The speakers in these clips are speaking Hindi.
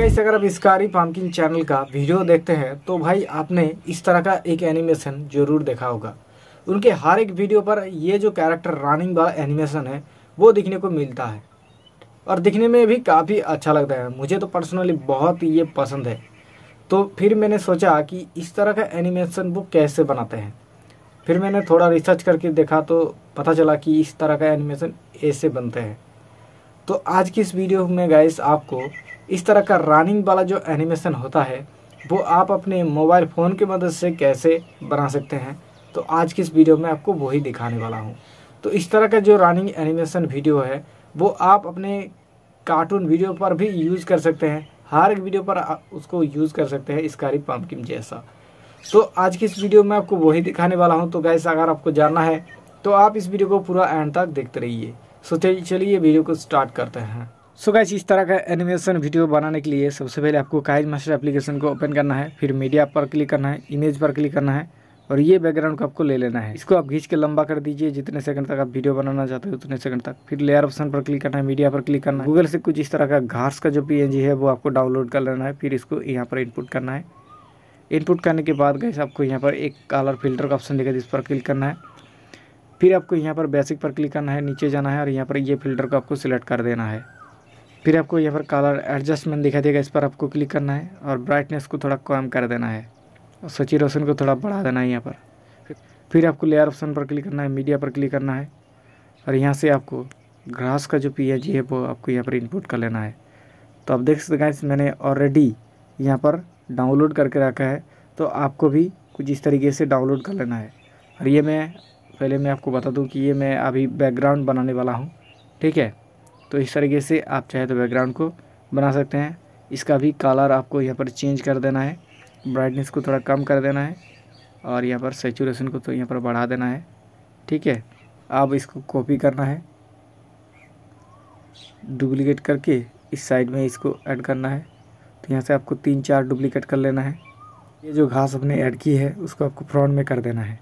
गई अगर आप स्कारी पामकिन चैनल का वीडियो देखते हैं तो भाई आपने इस तरह का एक एनिमेशन जरूर देखा होगा उनके हर एक वीडियो पर ये जो कैरेक्टर रनिंग वाला एनिमेशन है वो दिखने को मिलता है और दिखने में भी काफ़ी अच्छा लगता है मुझे तो पर्सनली बहुत ये पसंद है तो फिर मैंने सोचा कि इस तरह का एनिमेशन वो कैसे बनाते हैं फिर मैंने थोड़ा रिसर्च करके देखा तो पता चला कि इस तरह का एनिमेशन ऐसे बनते हैं तो आज की इस वीडियो में गाइस आपको इस तरह का रनिंग वाला जो एनिमेशन होता है वो आप अपने मोबाइल फ़ोन की मदद से कैसे बना सकते हैं तो आज की इस वीडियो में आपको वही दिखाने वाला हूँ तो इस तरह का जो रनिंग एनिमेशन वीडियो है वो आप अपने कार्टून वीडियो पर भी यूज़ कर सकते हैं हर एक वीडियो पर उसको यूज़ कर सकते हैं इसकारी पम्पकिन जैसा तो आज की इस वीडियो में आपको वही दिखाने वाला हूँ तो गैस अगर आपको जानना है तो आप इस वीडियो को पूरा एंड तक देखते रहिए सो चलिए वीडियो को स्टार्ट करते हैं सो गाइस इस तरह का एनिमेशन वीडियो बनाने के लिए सबसे पहले आपको काइज मास्टर एप्लीकेशन को ओपन करना है फिर मीडिया पर क्लिक करना है इमेज पर क्लिक करना है और ये बैकग्राउंड को आपको ले लेना है इसको आप घींच के लंबा कर दीजिए जितने सेकंड तक आप वीडियो बनाना चाहते हो उतने सेकंड तक फिर लेयर ऑप्शन पर क्लिक करना है मीडिया पर क्लिक करना है गूगल से कुछ इस तरह का घास का जो पी है वो आपको डाउनलोड कर लेना है फिर इसको यहाँ पर इनपुट करना है इनपुट करने के बाद गैस आपको यहाँ पर एक कलर फिल्टर का ऑप्शन देखा जिस पर क्लिक करना है फिर आपको यहाँ पर बेसिक पर क्लिक करना है नीचे जाना है और यहाँ पर ये फिल्टर को आपको सिलेक्ट कर देना है फिर आपको यहाँ पर कलर एडजस्टमेंट दिखाई देगा इस पर आपको क्लिक करना है और ब्राइटनेस को थोड़ा कम कर देना है और रोशन को थोड़ा बढ़ा देना है यहाँ पर फिर आपको लेयर ऑप्शन पर क्लिक करना है मीडिया पर क्लिक करना है और यहाँ से आपको ग्रास का जो पी है वो आपको यहाँ पर इनपुट कर लेना है तो आप देख सकते हैं मैंने ऑलरेडी यहाँ पर डाउनलोड करके रखा है तो आपको भी कुछ इस तरीके से डाउनलोड कर लेना है और ये मैं पहले मैं आपको बता दूँ कि ये मैं अभी बैकग्राउंड बनाने वाला हूँ ठीक है तो इस तरीके से आप चाहे तो बैकग्राउंड को बना सकते हैं इसका भी कलर आपको यहाँ पर चेंज कर देना है ब्राइटनेस को थोड़ा कम कर देना है और यहाँ पर सेचुरेशन को तो यहाँ पर बढ़ा देना है ठीक है अब इसको कॉपी करना है डुप्लीकेट करके इस साइड में इसको ऐड करना है तो यहाँ से आपको तीन चार डुप्लीकेट कर लेना है ये जो घास आपने ऐड की है उसको आपको फ्रंट में कर देना है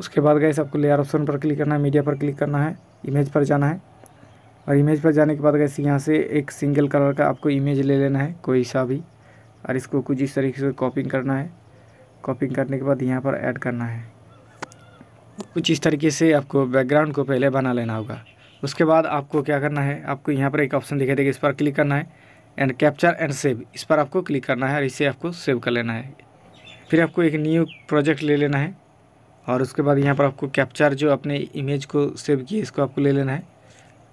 उसके बाद गैस आपको लेयर ऑप्शन पर क्लिक करना है मीडिया पर क्लिक करना है इमेज पर जाना है और इमेज पर जाने के बाद गैस यहाँ से एक सिंगल कलर का आपको इमेज ले लेना है कोई सा भी और इसको कुछ इस तरीके से कॉपिंग करना है कॉपिंग करने के बाद यहाँ पर ऐड करना है कुछ इस तरीके से आपको बैकग्राउंड को पहले बना लेना होगा उसके बाद आपको क्या करना है आपको यहाँ पर एक ऑप्शन दिखाई देगा इस पर क्लिक करना है एंड कैप्चर एंड सेव इस पर आपको क्लिक करना है और इसे आपको सेव कर लेना है फिर आपको एक न्यू प्रोजेक्ट ले लेना है और उसके बाद यहाँ पर आपको कैप्चर जो अपने इमेज को सेव किए इसको आपको ले लेना है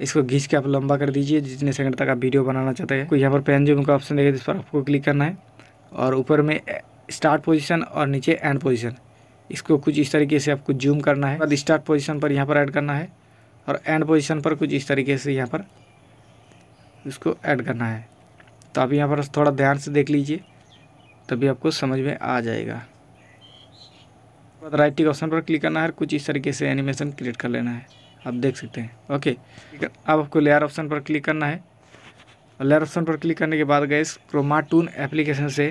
इसको घींच के आप लंबा कर दीजिए जितने सेकंड तक आप वीडियो बनाना चाहते हैं यहाँ पर पेन जो का ऑप्शन देखिए इस पर आपको क्लिक करना है और ऊपर में स्टार्ट पोजीशन और नीचे एंड पोजीशन इसको कुछ इस तरीके से आपको जूम करना है बाद स्टार्ट पोजीशन पर यहाँ पर ऐड करना है और एंड पोजिशन पर कुछ इस तरीके से यहाँ पर इसको ऐड करना है तो आप यहाँ पर थोड़ा ध्यान से देख लीजिए तभी आपको समझ में आ जाएगा बाद राइट टिक ऑप्शन पर क्लिक करना है कुछ इस तरीके से एनिमेशन क्रिएट कर लेना है आप देख सकते हैं ओके अब आपको लेयर ऑप्शन पर क्लिक करना है और लेयर ऑप्शन पर क्लिक करने के बाद गए क्रोमाटून एप्लीकेशन से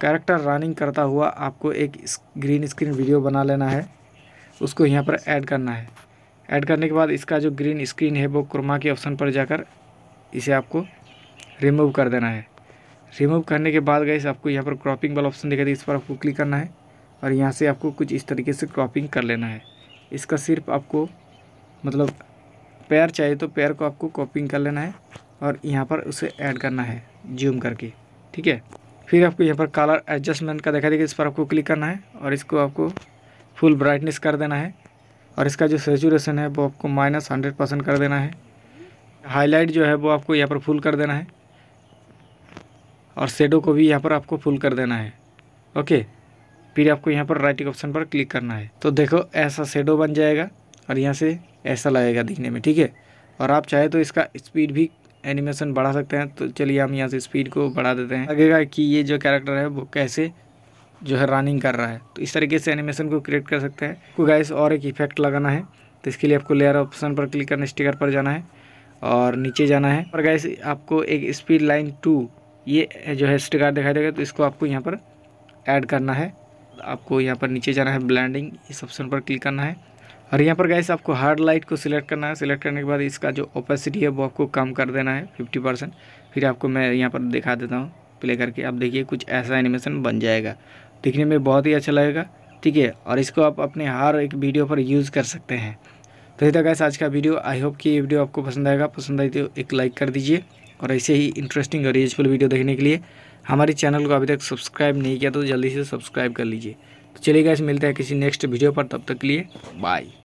कैरेक्टर रनिंग करता हुआ आपको एक ग्रीन स्क्रीन वीडियो बना लेना है उसको यहाँ पर ऐड करना है ऐड करने के बाद इसका जो ग्रीन स्क्रीन है वो क्रोमा के ऑप्शन पर जाकर इसे आपको रिमूव कर देना है रिमूव करने के बाद गए आपको यहाँ पर क्रॉपिंग वाला ऑप्शन दिखाई दे इस पर आपको क्लिक करना है और यहाँ से आपको कुछ इस तरीके से क्रॉपिंग कर लेना है इसका सिर्फ आपको मतलब पैर चाहिए तो पैर को आपको क्रॉपिंग कर लेना है और यहाँ पर उसे ऐड करना है जूम करके ठीक है फिर आपको यहाँ पर कलर एडजस्टमेंट का देखा देगा इस पर आपको क्लिक करना है और इसको आपको फुल ब्राइटनेस कर देना है और इसका जो सेचुरेशन है वो आपको माइनस हंड्रेड परसेंट कर देना है हाईलाइट जो है वो आपको यहाँ पर फुल कर देना है और शेडो को भी यहाँ पर आपको फुल कर देना है ओके फिर आपको यहाँ पर राइट ऑप्शन पर क्लिक करना है तो देखो ऐसा शेडो बन जाएगा और यहाँ से ऐसा लगेगा दिखने में ठीक है और आप चाहे तो इसका स्पीड भी एनिमेशन बढ़ा सकते हैं तो चलिए हम यहाँ से स्पीड को बढ़ा देते हैं लगेगा कि ये जो कैरेक्टर है वो कैसे जो है रनिंग कर रहा है तो इस तरीके से एनिमेशन को क्रिएट कर सकते हैं को गैस और एक इफेक्ट लगाना है तो इसके लिए आपको लेयर ऑप्शन पर क्लिक करना स्टिकर पर जाना है और नीचे जाना है और गैस आपको एक स्पीड लाइन टू ये जो है स्टिकर दिखाई देगा तो इसको आपको यहाँ पर ऐड करना है आपको यहाँ पर नीचे जाना है ब्लैंडिंग इस ऑप्शन पर क्लिक करना है और यहाँ पर गैस आपको हार्ड लाइट को सिलेक्ट करना है सिलेक्ट करने के बाद इसका जो ओपेसिटी है वो आपको कम कर देना है फिफ्टी परसेंट फिर आपको मैं यहाँ पर दिखा देता हूँ प्ले करके आप देखिए कुछ ऐसा एनिमेशन बन जाएगा दिखने में बहुत ही अच्छा लगेगा ठीक है और इसको आप अपने हर एक वीडियो पर यूज़ कर सकते हैं तो ये गैस आज का वीडियो आई होप कि ये वीडियो आपको पसंद आएगा पसंद आई तो एक लाइक कर दीजिए और ऐसे ही इंटरेस्टिंग और यूजफुल वीडियो देखने के लिए हमारे चैनल को अभी तक सब्सक्राइब नहीं किया तो जल्दी से सब्सक्राइब कर लीजिए तो चलिए गाइस मिलते हैं किसी नेक्स्ट वीडियो पर तब तक के लिए बाय